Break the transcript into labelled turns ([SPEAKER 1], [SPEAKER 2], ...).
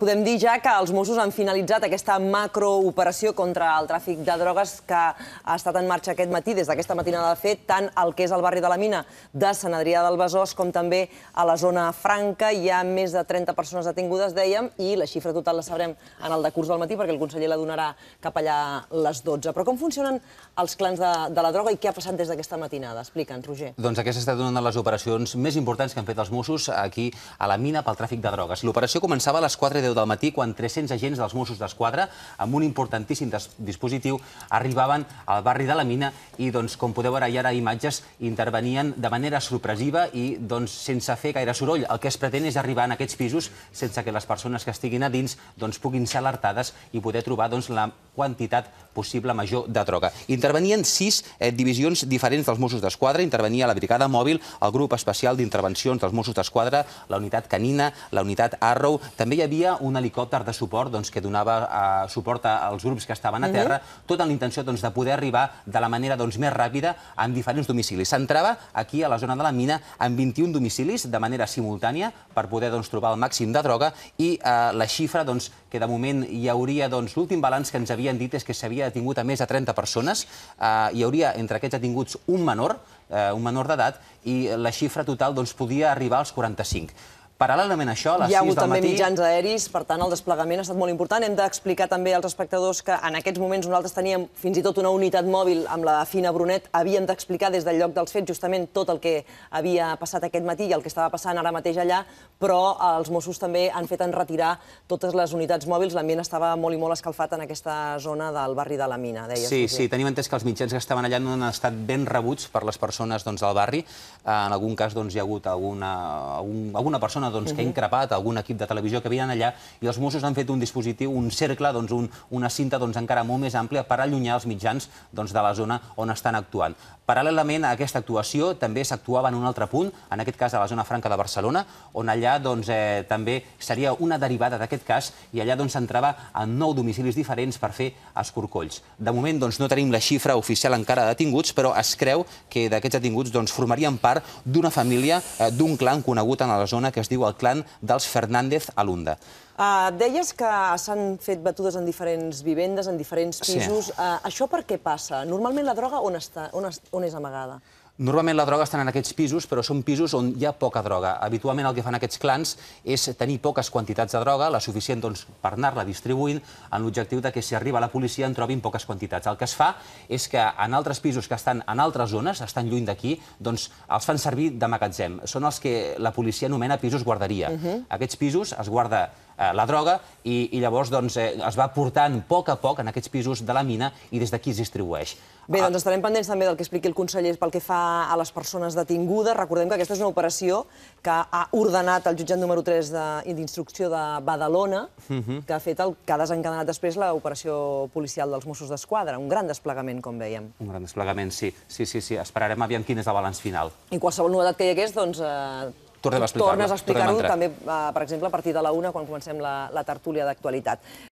[SPEAKER 1] Podem dir ja que els Mossos han finalitzat aquesta macrooperació contra el tràfic de drogues que ha estat en marxa aquest matí, des d'aquesta matina de fet, tant al que és el barri de la Mina de Sant Adrià del Besòs com també a la zona franca. Hi ha més de 30 persones detingudes, dèiem, i la xifra total la sabrem en el decurs del matí perquè el conseller la donarà cap allà les 12. Però com funcionen els clans de, de la droga i què ha passat des d'aquesta matinada? Explica'ns, Roger.
[SPEAKER 2] Doncs aquesta ha estat una de les operacions més importants que han fet els Mossos aquí a la Mina pel tràfic de drogues. L'operació començava a les 4 10 del matí quan 300 agents dels Mossos d'Esquadra amb un importantíssim dispositiu arribaven al barri de la Mina i, doncs, com podeu veure hi ara imatges, intervenien de manera sorpresiva i doncs, sense fer gaire soroll. El que es pretén és arribar en aquests pisos sense que les persones que estiguin a dins doncs, puguin ser alertades i poder trobar doncs, la quantitat possible major de droga. Intervenien sis eh, divisions diferents dels Mossos d'Esquadra, intervenia la Brigada Mòbil, el grup especial d'intervencions dels Mossos d'Esquadra, la unitat canina, la unitat Arrow. També hi havia un helicòpter de suport doncs, que donava eh, suport als grups que estaven a terra, mm -hmm. tot amb la intenció doncs, de poder arribar de la manera doncs, més ràpida en diferents domicilis. S'entrava aquí a la zona de la mina amb 21 domicilis de manera simultània per poder doncs, trobar el màxim de droga i eh, la xifra doncs, que de moment hi hauria doncs, l'últim balanç que ens havia havien dit és que s'havia detingut a més de 30 persones. Eh, hi hauria entre aquests detinguts un menor, eh, un menor d'edat, i la xifra total doncs, podia arribar als 45. Paral·lelament a això, a les 6 del matí... Hi ha hagut també mitjans
[SPEAKER 1] aeris, per tant, el desplegament ha estat molt important. Hem d'explicar també als espectadors que en aquests moments nosaltres teníem fins i tot una unitat mòbil amb la Fina Brunet. Havíem d'explicar des del lloc dels fets justament tot el que havia passat aquest matí i el que estava passant ara mateix allà, però els Mossos també han fet en retirar totes les unitats mòbils. L'ambient estava molt i molt escalfat en aquesta zona del barri de la Mina, deies. Sí, sí,
[SPEAKER 2] tenim entès que els mitjans que estaven allà no han estat ben rebuts per les persones doncs, del barri. En algun cas doncs, hi ha hagut alguna, alguna persona doncs, que ha mhm. increpat algun equip de televisió que havien allà, i els Mossos han fet un dispositiu, un cercle, doncs, un, una cinta doncs, encara molt més àmplia per allunyar els mitjans doncs, de la zona on estan actuant. Paral·lelament a aquesta actuació, també s'actuava en un altre punt, en aquest cas a la zona franca de Barcelona, on allà doncs, eh, també seria una derivada d'aquest cas, i allà doncs, s'entrava doncs, en nou domicilis diferents per fer escorcolls. De moment doncs, no tenim la xifra oficial encara de detinguts, però es creu que d'aquests detinguts doncs, formarien part d'una família, eh, d'un clan conegut en la zona que es diu diu el clan dels Fernández Alunda.
[SPEAKER 1] Uh, deies que s'han fet batudes en diferents vivendes, en diferents pisos. Sí. Uh, ah, això per què passa? Normalment la droga on, està, on, on és amagada?
[SPEAKER 2] Normalment la droga està en aquests pisos, però són pisos on hi ha poca droga. Habitualment el que fan aquests clans és tenir poques quantitats de droga, la suficient doncs, per anar-la distribuint, amb l'objectiu que si arriba la policia en trobin poques quantitats. El que es fa és que en altres pisos que estan en altres zones, estan lluny d'aquí, doncs els fan servir de magatzem. Són els que la policia anomena pisos guarderia. Uh mhm. -huh. Aquests pisos es guarda Eh, la droga i, i llavors doncs, eh, es va portant a poc a poc en aquests pisos de la mina i des d'aquí es distribueix.
[SPEAKER 1] Bé, doncs ah. estarem pendents també del que expliqui el conseller pel que fa a les persones detingudes. Recordem que aquesta és una operació que ha ordenat el jutjat número 3 d'instrucció de, Badalona, mhm. que ha fet el que ha desencadenat després l'operació policial dels Mossos d'Esquadra. Un gran desplegament, com veiem.
[SPEAKER 2] Un gran desplegament, sí. Sí, sí, sí. Esperarem aviam quin és el balanç final.
[SPEAKER 1] I qualsevol novetat que hi hagués, doncs, eh, Tornem a explicar-ho. Tornes a explicar-ho també, eh, per exemple, a partir de la una, quan comencem la, la tertúlia d'actualitat.